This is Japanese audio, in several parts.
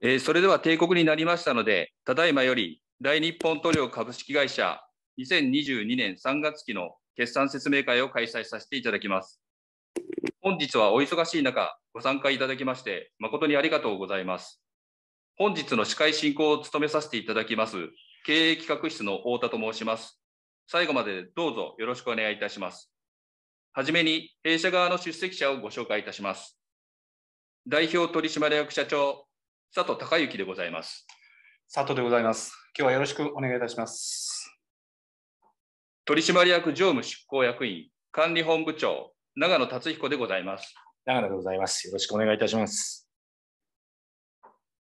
えー、それでは定刻になりましたので、ただいまより大日本塗料株式会社2022年3月期の決算説明会を開催させていただきます。本日はお忙しい中、ご参加いただきまして、誠にありがとうございます。本日の司会進行を務めさせていただきます、経営企画室の太田と申します。最後までどうぞよろしくお願いいたします。はじめに、弊社側の出席者をご紹介いたします。代表取締役社長、佐藤孝之でございます。佐藤でございます。今日はよろしくお願いいたします。取締役常務執行役員管理本部長長野達彦でございます。長野でございます。よろしくお願いいたします。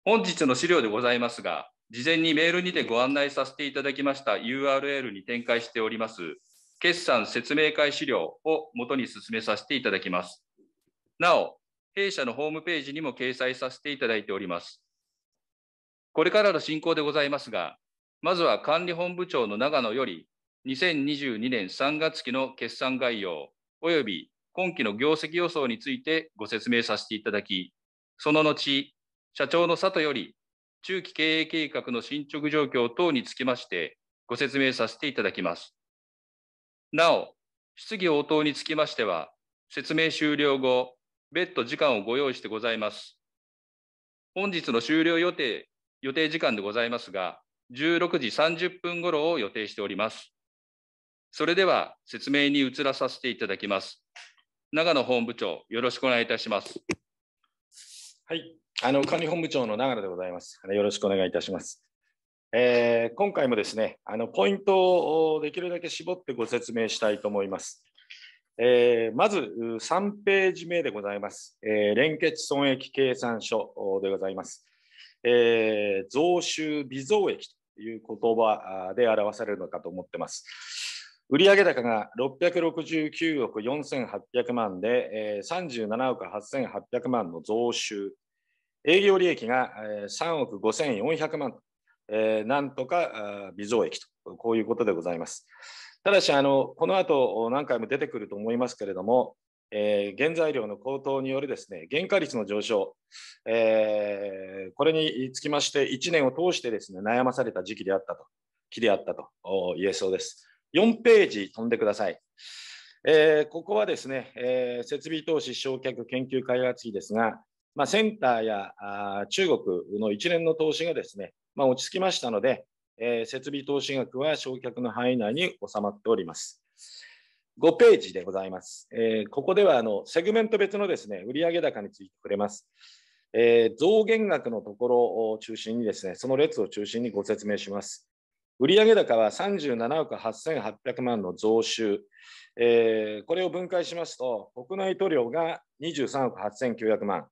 本日の資料でございますが、事前にメールにてご案内させていただきました URL に展開しております、決算説明会資料をもとに進めさせていただきます。なお、弊社のホームページにも掲載させていただいております。これからの進行でございますが、まずは管理本部長の長野より、2022年3月期の決算概要及び今期の業績予想についてご説明させていただき、その後、社長の佐藤より中期経営計画の進捗状況等につきましてご説明させていただきます。なお、質疑応答につきましては、説明終了後、別途時間をご用意してございます。本日の終了予定、予定時間でございますが、16時30分頃を予定しております。それでは説明に移らさせていただきます。長野本部長、よろしくお願いいたします。はい、あの管理本部長の長野でございます。よろしくお願いいたします。えー、今回もですね、あのポイントをできるだけ絞ってご説明したいと思います。えー、まず3ページ目でございます。えー、連結損益計算書でございます。えー、増収微増益という言葉で表されるのかと思ってます。売上高が669億4800万で、えー、37億8800万の増収、営業利益が3億5400万、えー、なんとか微増益と、こういうことでございます。ただし、あのこの後何回も出てくると思いますけれども、えー、原材料の高騰によるですね原価率の上昇、えー、これにつきまして、1年を通してですね悩まされた時期であったと、期であったと言えそうです。4ページ飛んでください。えー、ここはですね、えー、設備投資償却研究開発費ですが、まあ、センターやあ中国の一連の投資がですね、まあ、落ち着きましたので、えー、設備投資額は償却の範囲内に収まっております。5ページでございます。えー、ここではあのセグメント別のですね売上高について触れます。えー、増減額のところを中心にですね、その列を中心にご説明します。売上高は37億8800万の増収、えー、これを分解しますと、国内塗料が23億8900万、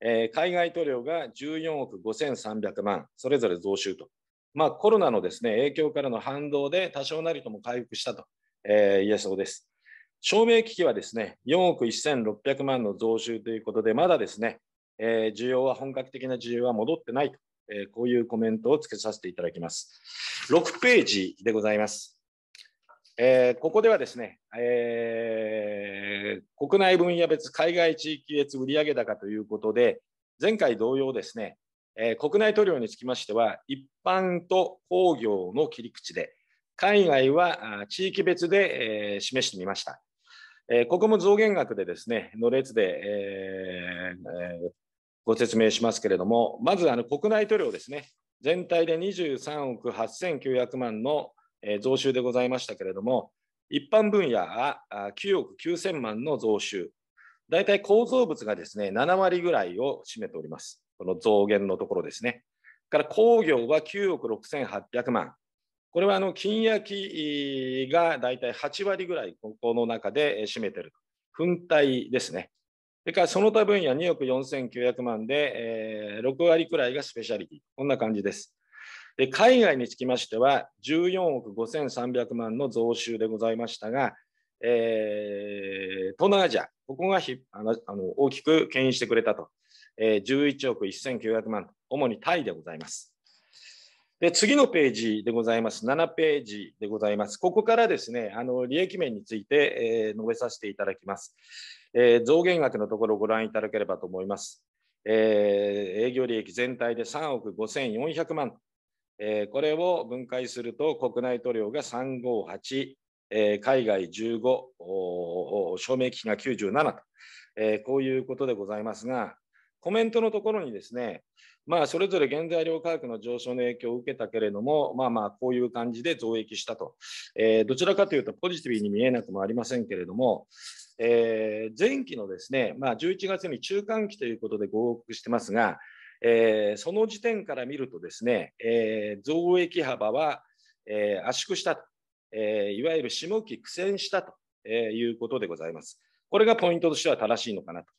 えー、海外塗料が14億5300万、それぞれ増収とまあ、コロナのですね影響からの反動で多少なりとも回復したと、えー、言えそうです。照明機器はですね4億1600万の増収ということで、まだですね、えー、需要は本格的な需要は戻ってないと、えー、こういうコメントをつけさせていただきます。6ページでございます。えー、ここではですね、えー、国内分野別海外地域別売上高ということで、前回同様ですね、えー、国内塗料につきましては、一般と工業の切り口で、海外は地域別で、えー、示してみました。えー、ここも増減額でですね、の列で、えー、ご説明しますけれども、まずあの国内塗料ですね、全体で23億8900万の増収でございましたけれども、一般分野は9億9000万の増収、大体構造物がですね、7割ぐらいを占めております。この増減のところですね。から工業は9億6800万。これはあの金焼きが大体8割ぐらいここの中で占めてる。粉体ですね。それからその他分野2億4900万で、えー、6割くらいがスペシャリティ。こんな感じです。で海外につきましては14億5300万の増収でございましたが、えー、東南アジア、ここがあの大きく牽引してくれたとえ11億1900万、主にタイでございます。で次のページでございます、7ページでございます。ここからですね、あの利益面について、えー、述べさせていただきます、えー、増減額のところをご覧いただければと思います。えー、営業利益全体で3億5400万、えー、これを分解すると、国内塗料が358、えー、海外15、証明機器が97と、えー、こういうことでございますが、コメントのところにですね、まあ、それぞれ原材料価格の上昇の影響を受けたけれども、まあまあ、こういう感じで増益したと、えー、どちらかというとポジティブに見えなくもありませんけれども、えー、前期のですね、まあ、11月に中間期ということで合告してますが、えー、その時点から見るとですね、えー、増益幅は、えー、圧縮したと、えいわゆる下期苦戦したと、えいうことでございます。これがポイントとしては正しいのかなと。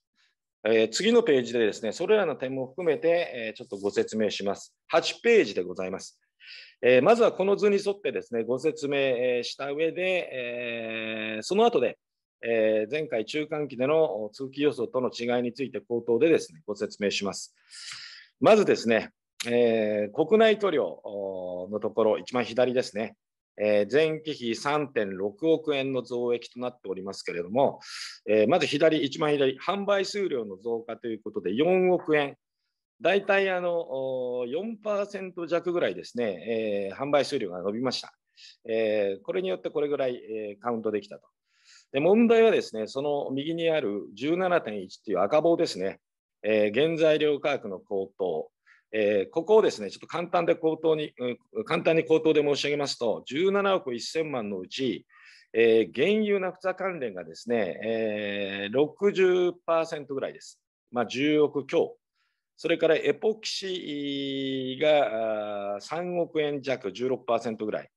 えー、次のページでですね、それらの点も含めて、えー、ちょっとご説明します。8ページでございます。えー、まずはこの図に沿ってですね、ご説明した上で、えその後で、え前回中間期での通期予想との違いについて口頭でですね、ご説明します。まずですね、え国内塗料のところ、一番左ですね、えー、前期比3.6億円の増益となっておりますけれども、えー、まず左、一番左、販売数量の増加ということで4億円、大体あの4%弱ぐらいですね、えー、販売数量が伸びました。えー、これによってこれぐらい、えー、カウントできたと。で問題はですね、その右にある17.1という赤棒ですね、えー、原材料価格の高騰、えー、ここをですね、ちょっと簡単で口頭に、簡単に口頭で申し上げますと、17億1000万のうち、えー、原油ナフタ関連がですね、えー、60%ぐらいです。まあ、10億強。それからエポキシが3億円弱、16%ぐらい。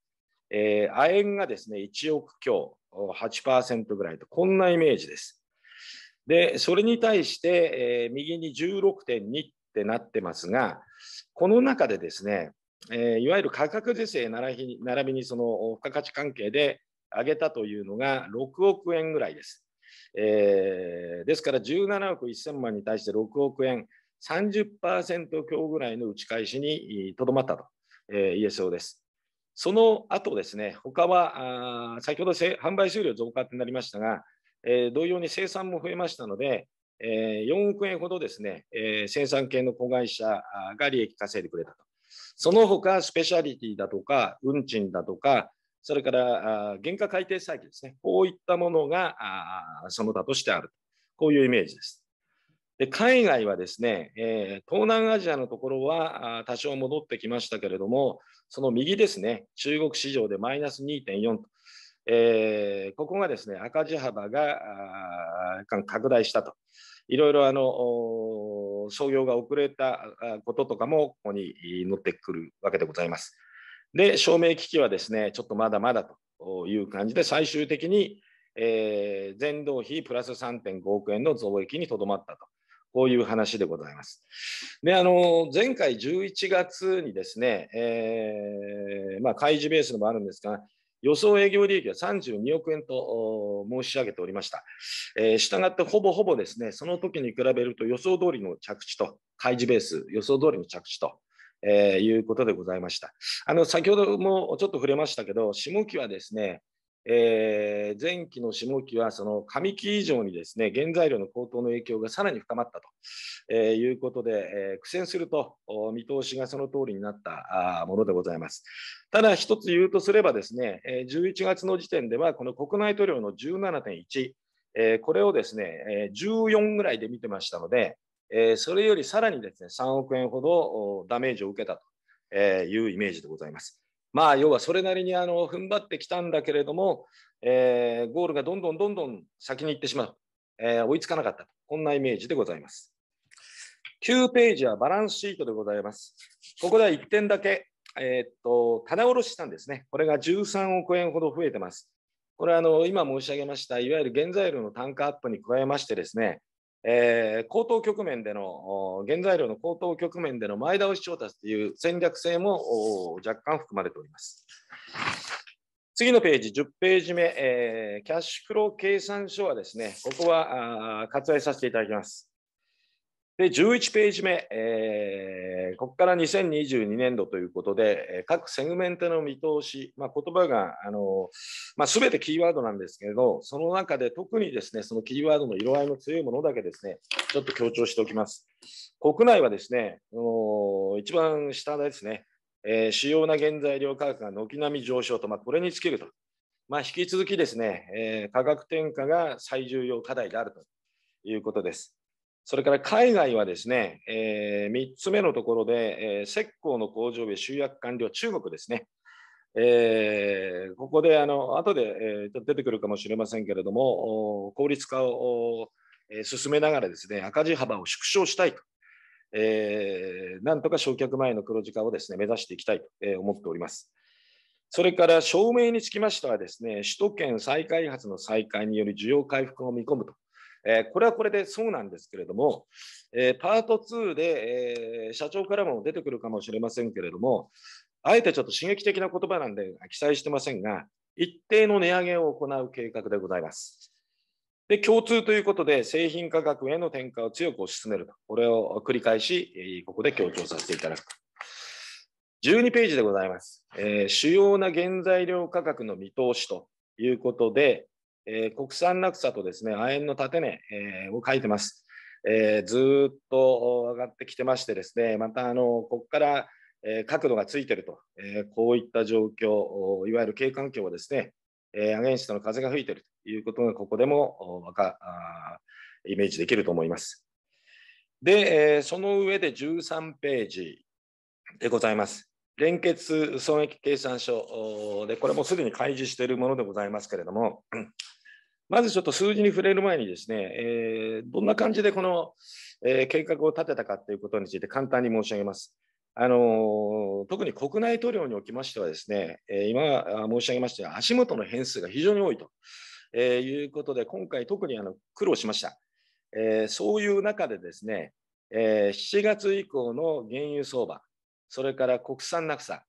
えー、亜鉛がですね、1億強、8%ぐらいと、こんなイメージです。で、それに対して、えー、右に16.2ってなってますが、この中でですね、えー、いわゆる価格是正並びにその付加価値関係で上げたというのが6億円ぐらいです。えー、ですから17億1000万に対して6億円、30%強ぐらいの打ち返しにとどまったと、えー、言えそうです。その後ですね、他はあ先ほど販売数量増加となりましたが、えー、同様に生産も増えましたので、え4億円ほどですね、え生産系の子会社が利益稼いでくれたと。その他、スペシャリティだとか、運賃だとか、それから原価改定債券ですね、こういったものがその他としてある。こういうイメージです。で海外はですね、え東南アジアのところは多少戻ってきましたけれども、その右ですね、中国市場でマイナス2.4と、えー、ここがですね赤字幅が拡大したと。いろいろあの創業が遅れたこととかもここに載ってくるわけでございます。で、照明機器はですね、ちょっとまだまだという感じで、最終的に、えー、前動費プラス3.5億円の増益にとどまったと、こういう話でございます。で、あの前回11月にですね、えーまあ、開示ベースでもあるんですが、予想営業利益は32億円と申し上げておりました。えしたがってほぼほぼですね、その時に比べると予想通りの着地と、開示ベース、予想通りの着地と。えー、いうことでございました。あの先ほどもちょっと触れましたけど、下期はですね、えー、前期の下期はその上期以上にですね原材料の高騰の影響がさらに深まったということで、えー、苦戦すると見通しがその通りになったものでございます。ただ、一つ言うとすればですね、11月の時点ではこの国内塗料の17.1、えー、これをですね14ぐらいで見てましたので、えー、それよりさらにですね3億円ほどダメージを受けたというイメージでございます。まあ要はそれなりにあの踏ん張ってきたんだけれども、えー、ゴールがどんどんどんどん先に行ってしまう、えー、追いつかなかったこんなイメージでございます。9ページはバランスシートでございます。ここでは1点だけ、えー、っと棚卸したんですね。これが13億円ほど増えてます。これはあの今申し上げました、いわゆる原材料の単価アップに加えましてですね、えー、高騰局面での原材料の高騰局面での前倒し調達という戦略性も若干含まれております。次のページ、10ページ目、えー、キャッシュフロー計算書はですね、ここはあ割愛させていただきます。で、11ページ目、えー、ここから2022年度ということで、各セグメントの見通し、まあ、言葉が、あの、まあ、てキーワードなんですけれど、その中で特にですね、そのキーワードの色合いの強いものだけですね、ちょっと強調しておきます。国内はですね、一番下ですね、えー、主要な原材料価格が軒並み上昇と、まあ、これにつけると。まあ、引き続きですね、えー、価格転嫁が最重要課題であるということです。それから海外はですね、えー、3つ目のところで、えー、石膏の工場へ集約完了、中国ですね。えー、ここであの後で、えー、出てくるかもしれませんけれども、効率化を、えー、進めながらですね赤字幅を縮小したいと、えー、なんとか焼却前の黒字化をですね目指していきたいと、えー、思っております。それから証明につきましてはですね、首都圏再開発の再開により需要回復を見込むとえー、これはこれでそうなんですけれども、えー、パート2で、えー、社長からも出てくるかもしれませんけれども、あえてちょっと刺激的な言葉なんで記載してませんが、一定の値上げを行う計画でございます。で、共通ということで、製品価格への転嫁を強く推し進めると。これを繰り返し、ここで強調させていただく。12ページでございます。えー、主要な原材料価格の見通しということで、えー、国産落差とですね、亜鉛の縦根、えー、を書いてます。えー、ずっと上がってきてましてですね、またあのここから、えー、角度がついてると、えー、こういった状況、いわゆる景観境はですね、えー、アゲンストの風が吹いてるということがここでもイメージできると思います。で、えー、その上で13ページでございます。連結損益計算書で、これもすでに開示しているものでございますけれども、まずちょっと数字に触れる前にですね、えー、どんな感じでこの、えー、計画を立てたかということについて簡単に申し上げます。あの特に国内塗料におきましてはですね、え今申し上げましたように足元の変数が非常に多いと、えいうことで今回特にあの苦労しました、えそういう中でですね、え7月以降の原油相場それから国産落差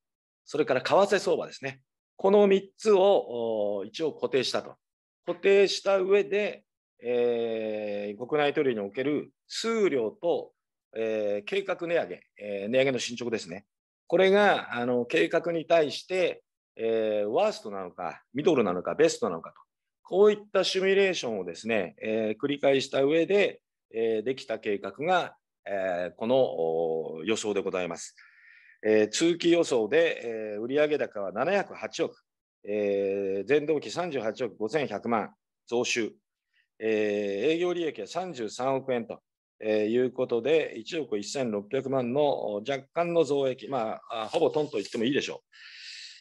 それから為替相場ですねこの3つを一応固定したと固定した上で、えー、国内取引における数量と、えー、計画値上げ、えー、値上げの進捗ですね。これがあの計画に対して、えワーストなのか、ミドルなのか、ベストなのかと、こういったシミュレーションをですね、え繰り返した上で、えできた計画が、えこの予想でございます。え通期予想で、え売上高は708億、えー、前同期38億5100万増収、えー、営業利益は33億円と、えー、いうことで、1億1600万の若干の増益、まあ、ほぼトンと言ってもいいでしょ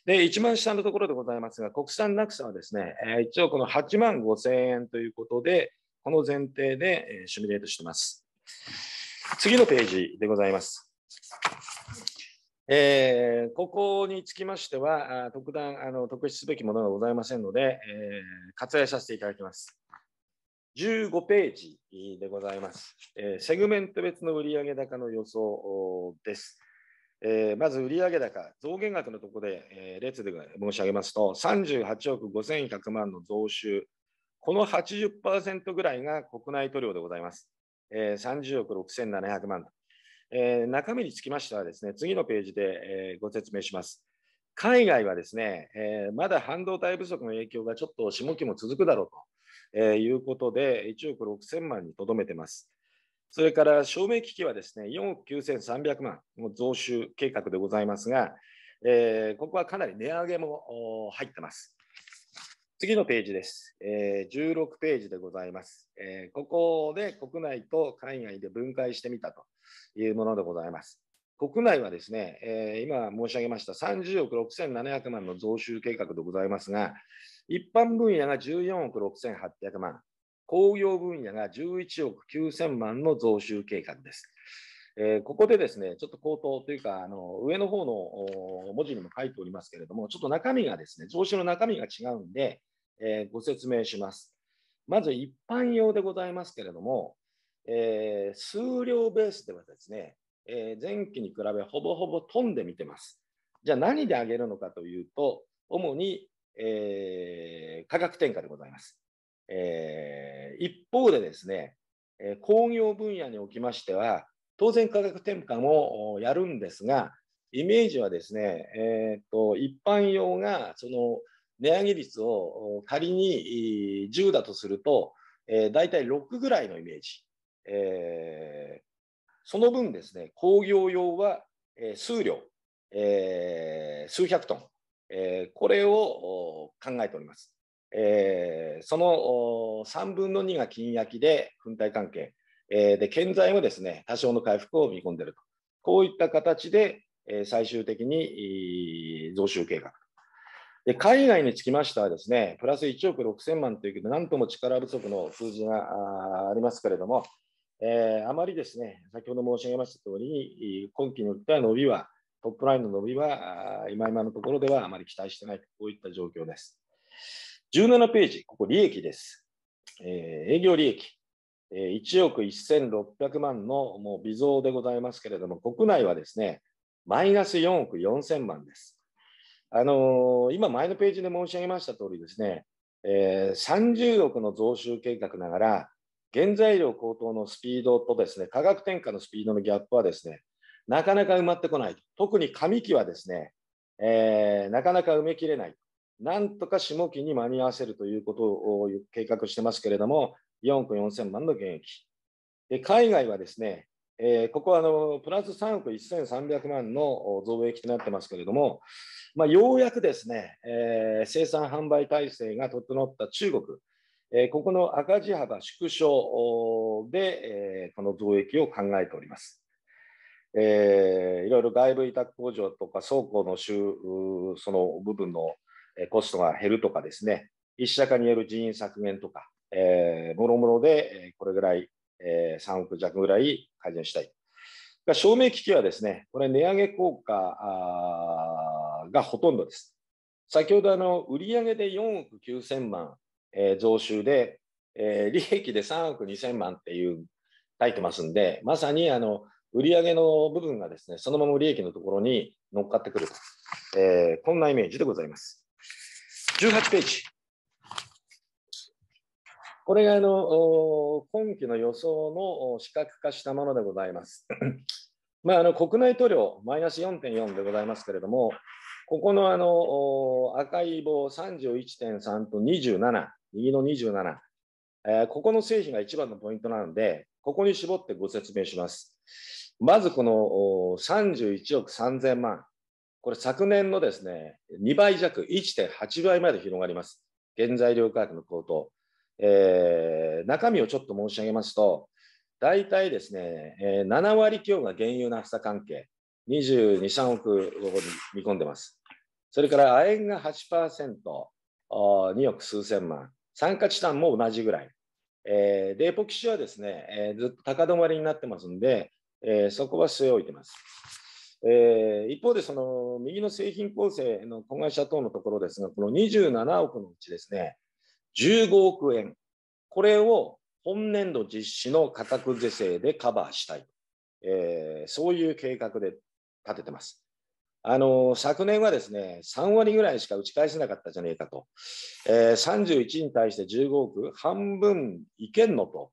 う。で、一番下のところでございますが、国産落差はですね、1億の8万5000円ということで、この前提でシミュレートしています。次のページでございます。えー、ここにつきましては、特段あの特筆すべきものがございませんので、えー、割愛させていただきます。15ページでございます。えー、セグメント別の売上高の予想です。えー、まず売上高、増減額のところで、えー、列で申し上げますと、38億5100万の増収、この80%ぐらいが国内塗料でございます。えー、30億6700万と。えー、中身につきましてはですね、次のページで、えー、ご説明します。海外はですね、えー、まだ半導体不足の影響がちょっと下期も続くだろうと、えいうことで、1億6000万にとどめてます。それから照明機器はですね、4億9300万の増収計画でございますが、えここはかなり値上げも入ってます。次のページです。えー、16ページでございます、えー、ここで国内と海外で分解してみたというものでございます。国内はですね、えー、今申し上げました30億6700万の増収計画でございますが、一般分野が14億6800万、工業分野が11億9000万の増収計画です。えー、ここでですね、ちょっと口頭というか、あの上の方の文字にも書いておりますけれども、ちょっと中身がですね、増収の中身が違うんで、えー、ご説明します。まず一般用でございますけれども、えー、数量ベースではですね、えー、前期に比べほぼほぼ飛んでみてます。じゃあ何で上げるのかというと、主に、えー、価格転嫁でございます。えー、一方でですね、え工業分野におきましては、当然価格転嫁もやるんですが、イメージはですね、えーと一般用がその値上げ率を仮に10だとすると、大体6ぐらいのイメージ、その分ですね工業用は数量、数百トン、これを考えております、その3分の2が金焼きで粉体関係、で建材もですね多少の回復を見込んでいるとこういった形で、最終的に増収計画で海外につきましてはですね、プラス1億6000万というけど、なんとも力不足の数字がありますけれども、えー、あまりですね、先ほど申し上げました通り、今期においては伸びは、トップラインの伸びは、今今のところではあまり期待してないと、こういった状況です。17ページ、ここ利益です。えー、営業利益、えー、1億1600万のもう微増でございますけれども、国内はですね、マイナス4億4000万です。あのー、今、前のページで申し上げました通りですね、えー、30億の増収計画ながら、原材料高騰のスピードとですね、価格転嫁のスピードのギャップはですね、なかなか埋まってこない。特に上期はですね、えー、なかなか埋めきれない。なんとか下期に間に合わせるということを計画してますけれども、4億4000万の減益。で海外はですね、えー、ここはあのプラス3億1300万の増益となってますけれども、まあ、ようやくですね、えー、生産販売体制が整った中国、えー、ここの赤字幅縮小で、えこの増益を考えております。えいろいろ外部委託工場とか倉庫の収その部分のコストが減るとかですね、一社化による人員削減とか、えー、もろもろでこれぐらい3億弱ぐらい改善したい。照明機器はですね、これ値上げ効果がほとんどです。先ほどあの売上で4億9000万、増収で、利益で3億2000万っていう書いてますんで、まさにあの売上の部分がですね、そのまま利益のところに乗っかってくると、こんなイメージでございます。18ページ。これがあの今期の予想の視覚化したものでございます。まあ、あの国内塗料マイナス4.4でございますけれども、ここのあの赤い棒31.3と27、右の27、えー、ここの製品が一番のポイントなので、ここに絞ってご説明します。まずこの31億3000万、これ昨年のですね、2倍弱、1.8倍まで広がります。原材料価格の高騰。えー、中身をちょっと申し上げますと、大体ですね、えー、7割強が原油の発差関係、22、3億を見込んでます。それから亜鉛が8%、2億数千万、酸化チタンも同じぐらい。えー、で、エポキシはですね、えー、ずっと高止まりになってますんで、えー、そこは据え置いてます。えー、一方で、その右の製品構成の子会社等のところですが、この27億のうちですね、15億円、これを本年度実施の価格是正でカバーしたい、えー、そういう計画で立ててます。あの昨年はですね3割ぐらいしか打ち返せなかったじゃねえかと、えー、31に対して15億、半分いけんのと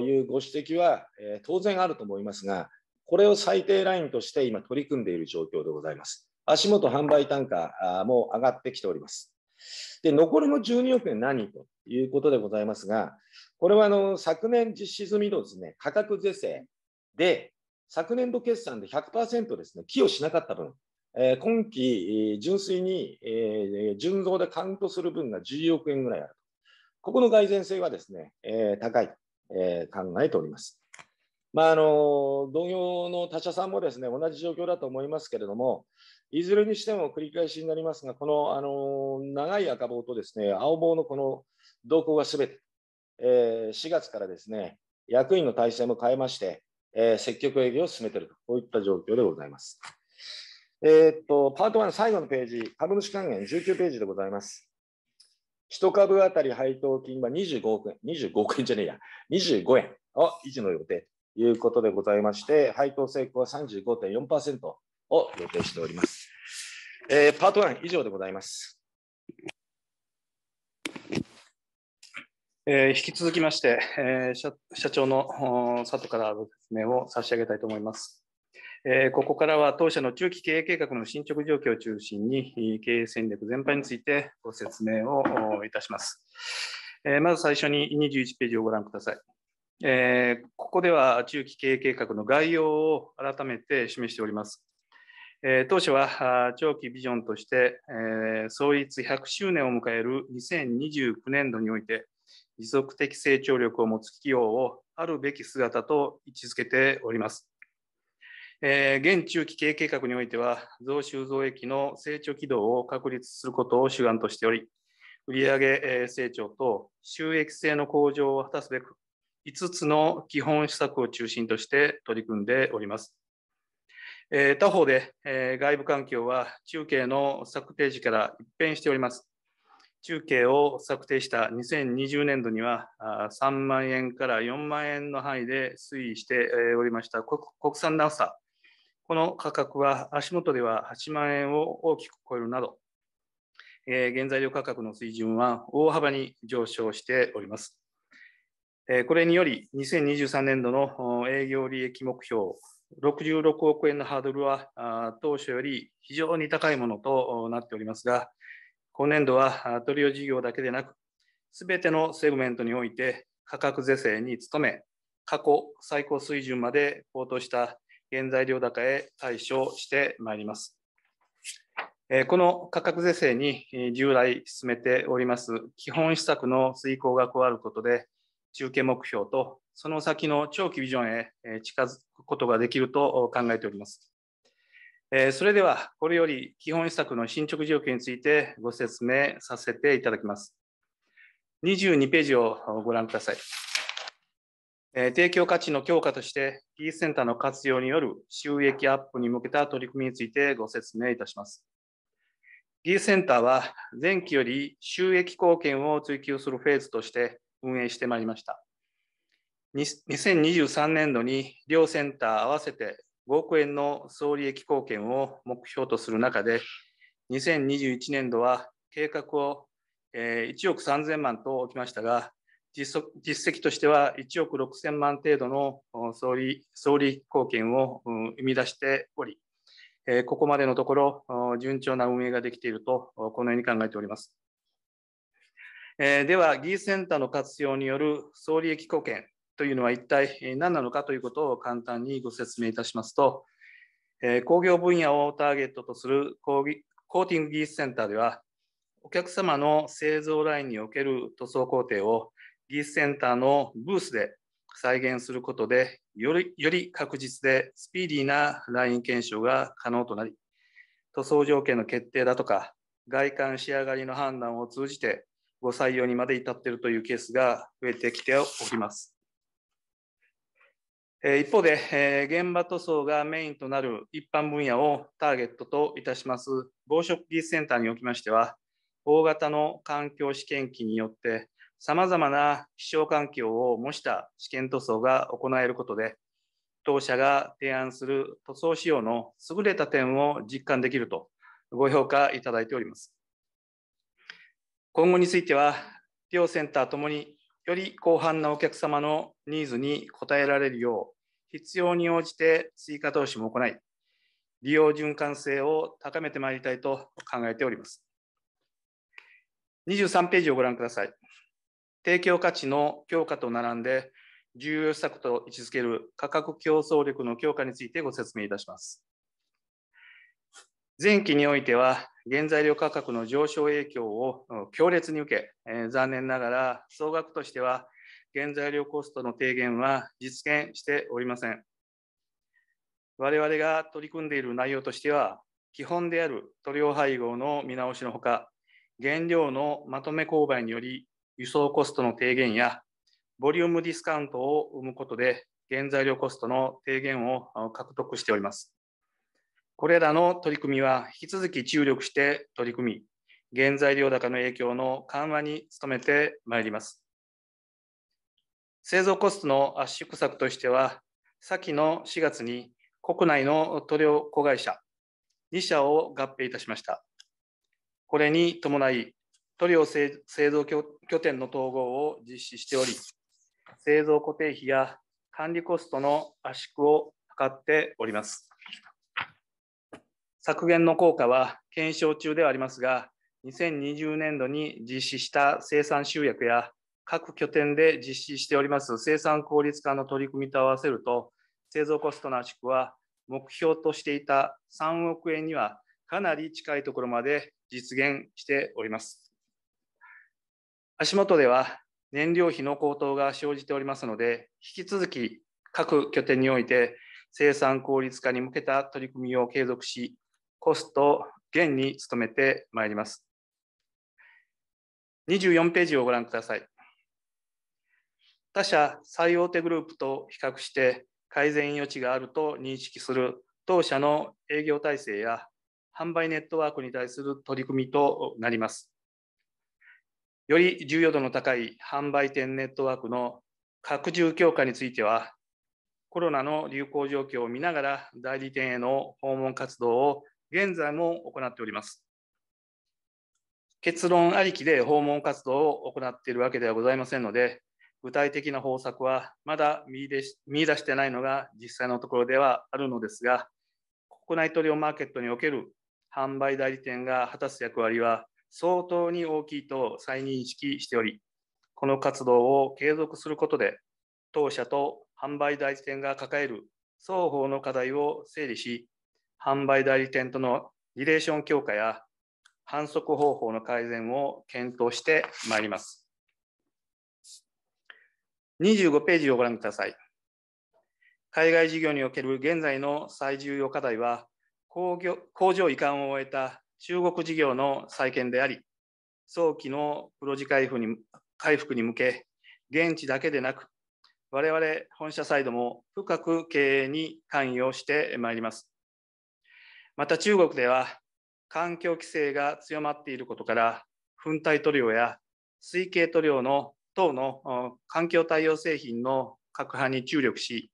いうご指摘は、えー、当然あると思いますが、これを最低ラインとして今、取り組んでいる状況でございます。足元販売単価も上がってきております。で、残りの12億円何ということでございますが、これはあの昨年実施済みのです、ね、価格是正で、昨年度決算で100%ですね、寄与しなかった分、えー、今期、純粋に、えー、純増でカウントする分が10億円ぐらいあるここの蓋然性はですね、えー、高い、え考えております。まあ、あの同業の他社さんもですね同じ状況だと思いますけれども、いずれにしても繰り返しになりますが、この、あの長い赤棒とですね、青棒のこの動向がすべて、えー、4月からですね、役員の体制も変えまして、えー、積極営業を進めていると、こういった状況でございます。えー、っと、パート1最後のページ、株主還元19ページでございます。1株当たり配当金は25億円、25億円じゃねえや、25円を維持の予定ということでございまして、配当成功は35.4%、を予定しております。えー、パート1以上でございます。えー、引き続きまして、えー、社社長の佐藤からご説明を差し上げたいと思います。えー、ここからは当社の中期経営計画の進捗状況を中心に経営戦略全般についてご説明をいたします。えー、まず最初に21ページをご覧ください。えー、ここでは中期経営計画の概要を改めて示しております。え当初は長期ビジョンとして、え創立100周年を迎える2029年度において、持続的成長力を持つ企業をあるべき姿と位置づけております。え現中期経営計画においては、増収増益の成長軌道を確立することを主眼としており、売上成長と収益性の向上を果たすべく、5つの基本施策を中心として取り組んでおります。え他方で、え外部環境は中継の策定時から一変しております。中継を策定した2020年度には3万円から4万円の範囲で推移しておりました国産ナウサこの価格は足元では8万円を大きく超えるなど、え原材料価格の水準は大幅に上昇しております。これにより2023年度の営業利益目標66億円のハードルは当初より非常に高いものとなっておりますが、今年度はトリオ事業だけでなく、すべてのセグメントにおいて価格是正に努め、過去最高水準まで高騰した原材料高へ対処してまいります。この価格是正に従来進めております基本施策の遂行が加わることで、中継目標とその先の長期ビジョンへ近づくことができると考えております。それでは、これより基本施策の進捗状況についてご説明させていただきます。22ページをご覧ください。提供価値の強化として、ピーセンターの活用による収益アップに向けた取り組みについてご説明いたします。ギーセンターは前期より収益貢献を追求するフェーズとして運営してまいりました。2023年度に両センター合わせて5億円の総利益貢献を目標とする中で、2021年度は計画を1億3000万と置きましたが、実績としては1億6000万程度の総理総理貢献を生み出しており、ここまでのところ、順調な運営ができていると、このように考えております。では、技術センターの活用による総利益貢献というのは一体何なのかということを簡単にご説明いたしますと、工業分野をターゲットとするコーティング技術センターでは、お客様の製造ラインにおける塗装工程を技術センターのブースで再現することで、よりより確実でスピーディーなライン検証が可能となり、塗装条件の決定だとか、外観仕上がりの判断を通じて、ご採用にまで至っているというケースが増えてきております。一方で、現場塗装がメインとなる一般分野をターゲットといたします防食技術センターにおきましては、大型の環境試験機によって、さまざまな気象環境を模した試験塗装が行えることで、当社が提案する塗装仕様の優れた点を実感できるとご評価いただいております。今後については、両センターともにより広範なお客様のニーズに応えられるよう、必要に応じて追加投資も行い、利用循環性を高めてまいりたいと考えております。23ページをご覧ください。提供価値の強化と並んで、重要施策と位置づける価格競争力の強化についてご説明いたします。前期においては、原材料価格の上昇影響を強烈に受け、残念ながら総額としては原材料コストの低減は実現しておりません。我々が取り組んでいる内容としては、基本である塗料配合の見直しのほか、原料のまとめ購買により輸送コストの低減やボリュームディスカウントを生むことで原材料コストの低減を獲得しております。これらの取り組みは引き続き注力して取り組み、原材料高の影響の緩和に努めてまいります。製造コストの圧縮策としては、先の4月に国内の塗料子会社2社を合併いたしました。これに伴い、塗料製造拠点の統合を実施しており、製造固定費や管理コストの圧縮を図っております。削減の効果は検証中ではありますが、2020年度に実施した生産集約や各拠点で実施しております生産効率化の取り組みと合わせると、製造コストの圧縮は目標としていた3億円にはかなり近いところまで実現しております。足元では燃料費の高騰が生じておりますので、引き続き各拠点において生産効率化に向けた取り組みを継続し、コスト減に努めてまいります。24ページをご覧ください。他社最大手グループと比較して改善余地があると認識する当社の営業体制や販売ネットワークに対する取り組みとなります。より重要度の高い販売店ネットワークの拡充強化については、コロナの流行状況を見ながら代理店への訪問活動を現在も行っております。結論ありきで訪問活動を行っているわけではございませんので、具体的な方策はまだ見出し見出してないのが実際のところではあるのですが、国内塗料マーケットにおける販売代理店が果たす役割は相当に大きいと再認識しており、この活動を継続することで、当社と販売代理店が抱える双方の課題を整理し、販売代理店とのリレーション強化や反則方法の改善を検討してまいります。25ページをご覧ください。海外事業における現在の最重要課題は、工場移管を終えた中国事業の再建であり、早期の黒字回復に回復に向け、現地だけでなく、我々本社サイドも深く経営に関与してまいります。また中国では環境規制が強まっていることから粉体塗料や水系塗料の等の環境対応製品の拡販に注力し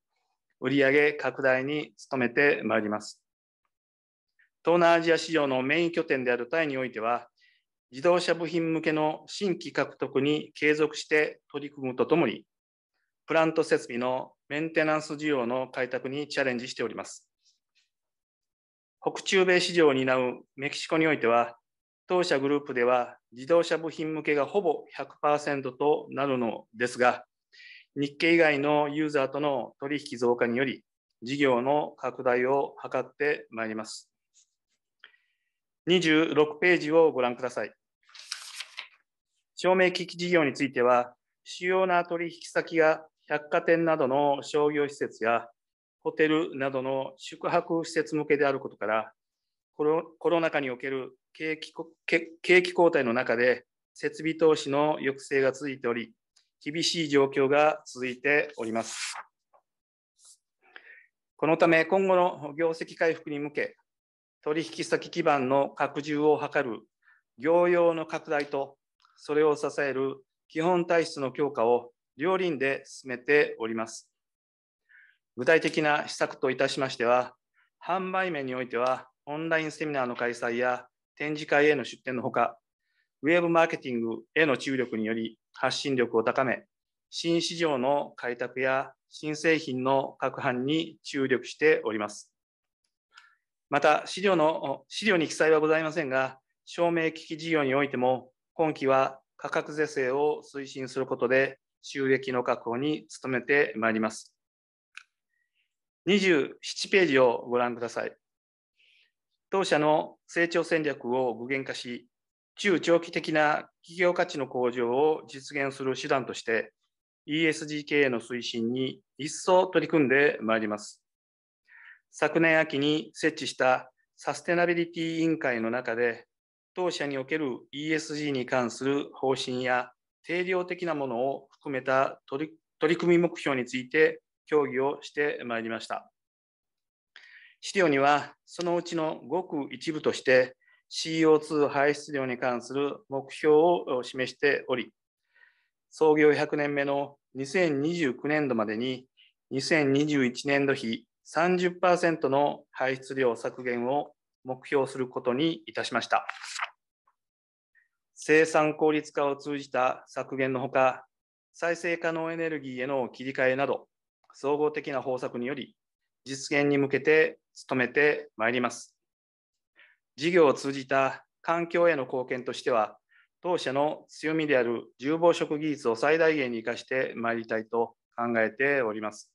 売上拡大に努めてまいります東南アジア市場のメイン拠点であるタイにおいては自動車部品向けの新規獲得に継続して取り組むとともにプラント設備のメンテナンス需要の開拓にチャレンジしております北中米市場を担うメキシコにおいては、当社グループでは自動車部品向けがほぼ100%となるのですが、日系以外のユーザーとの取引増加により、事業の拡大を図ってまいります。26ページをご覧ください。照明機器事業については、主要な取引先が百貨店などの商業施設やホテルなどの宿泊施設向けであることから、コロコロナ禍における景気景気後退の中で、設備投資の抑制が続いており、厳しい状況が続いております。このため、今後の業績回復に向け、取引先基盤の拡充を図る業用の拡大と、それを支える基本体質の強化を両輪で進めております。具体的な施策といたしましては、販売面においては、オンラインセミナーの開催や展示会への出展のほか、ウェブマーケティングへの注力により発信力を高め、新市場の開拓や新製品の拡販に注力しております。また資料の、資料に記載はございませんが、照明機器事業においても、今期は価格是正を推進することで収益の確保に努めてまいります。27ページをご覧ください。当社の成長戦略を具現化し、中長期的な企業価値の向上を実現する手段として、ESG 経営の推進に一層取り組んでまいります。昨年秋に設置したサステナビリティ委員会の中で、当社における ESG に関する方針や定量的なものを含めた取り組み目標について協議をしてまいりました。資料には、そのうちのごく一部として、CO2 排出量に関する目標を示しており、創業100年目の2029年度までに、2021年度比30%の排出量削減を目標することにいたしました。生産効率化を通じた削減のほか、再生可能エネルギーへの切り替えなど、総合的な方策により実現に向けて努めてまいります。事業を通じた環境への貢献としては、当社の強みである重防食技術を最大限に生かしてまいりたいと考えております。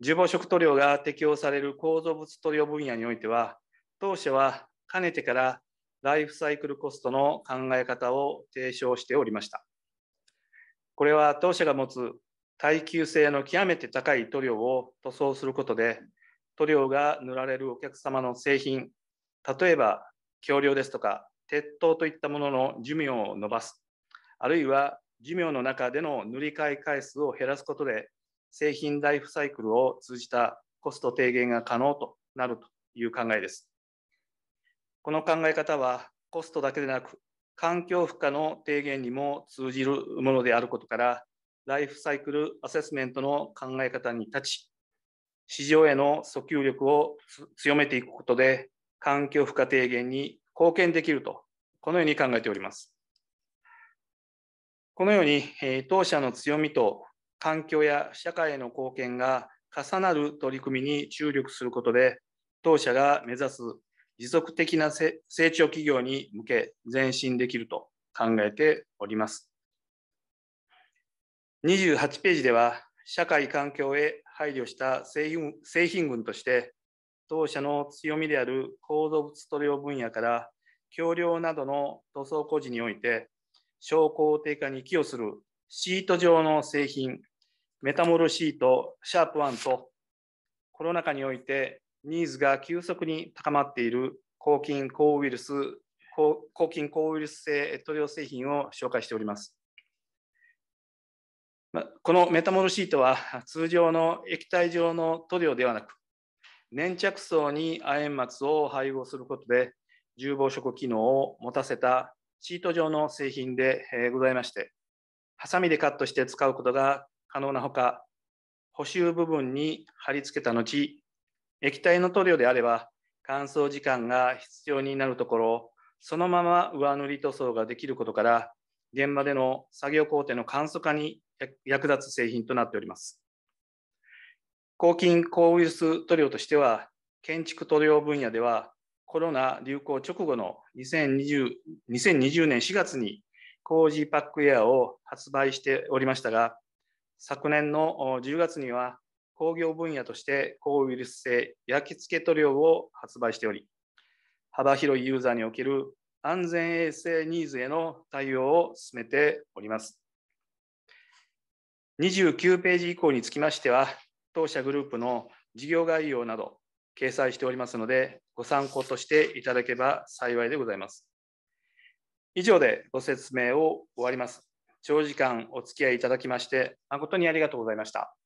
重防食塗料が適用される構造物塗料分野においては、当社はかねてからライフサイクルコストの考え方を提唱しておりました。これは当社が持つ耐久性の極めて高い塗料を塗装することで、塗料が塗られるお客様の製品、例えば橋梁ですとか鉄塔といったものの寿命を延ばす、あるいは寿命の中での塗り替え回数を減らすことで、製品ライフサイクルを通じたコスト低減が可能となるという考えです。この考え方はコストだけでなく、環境負荷の低減にも通じるものであることから、ライフサイクルアセスメントの考え方に立ち、市場への訴求力を強めていくことで、環境負荷低減に貢献できると、このように考えております。このように、当社の強みと環境や社会への貢献が重なる取り組みに注力することで、当社が目指す持続的な成長企業に向け前進できると考えております。28ページでは、社会環境へ配慮した製品製品群として、当社の強みである構造物塗料分野から、橋梁などの塗装工事において、商工低下に寄与するシート状の製品、メタモルシート、シャープ1と、コロナ禍においてニーズが急速に高まっている抗菌、抗ウイルス、抗菌、抗ウイルス性塗料製品を紹介しております。このメタモルシートは通常の液体状の塗料ではなく粘着層に亜鉛末を配合することで重防食機能を持たせたシート状の製品でございましてハサミでカットして使うことが可能なほか補修部分に貼り付けた後液体の塗料であれば乾燥時間が必要になるところそのまま上塗り塗装ができることから現場での作業工程の簡素化に役立つ製品となっております。抗菌抗ウイルス塗料としては、建築塗料分野では、コロナ流行直後の 2020, 2020年4月に工事パックエアを発売しておりましたが、昨年の10月には工業分野として抗ウイルス性焼き付け塗料を発売しており、幅広いユーザーにおける安全衛生ニーズへの対応を進めております。29ページ以降につきましては、当社グループの事業概要など掲載しておりますので、ご参考としていただけば幸いでございます。以上でご説明を終わります。長時間お付き合いいただきまして、誠にありがとうございました。